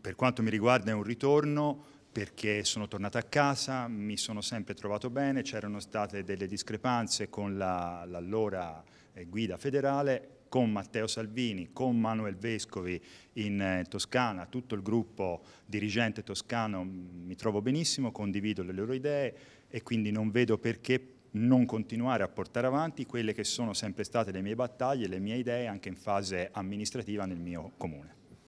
Per quanto mi riguarda è un ritorno perché sono tornato a casa, mi sono sempre trovato bene, c'erano state delle discrepanze con l'allora la, eh, guida federale, con Matteo Salvini, con Manuel Vescovi in eh, Toscana, tutto il gruppo dirigente toscano mm, mi trovo benissimo, condivido le loro idee e quindi non vedo perché non continuare a portare avanti quelle che sono sempre state le mie battaglie, le mie idee anche in fase amministrativa nel mio comune.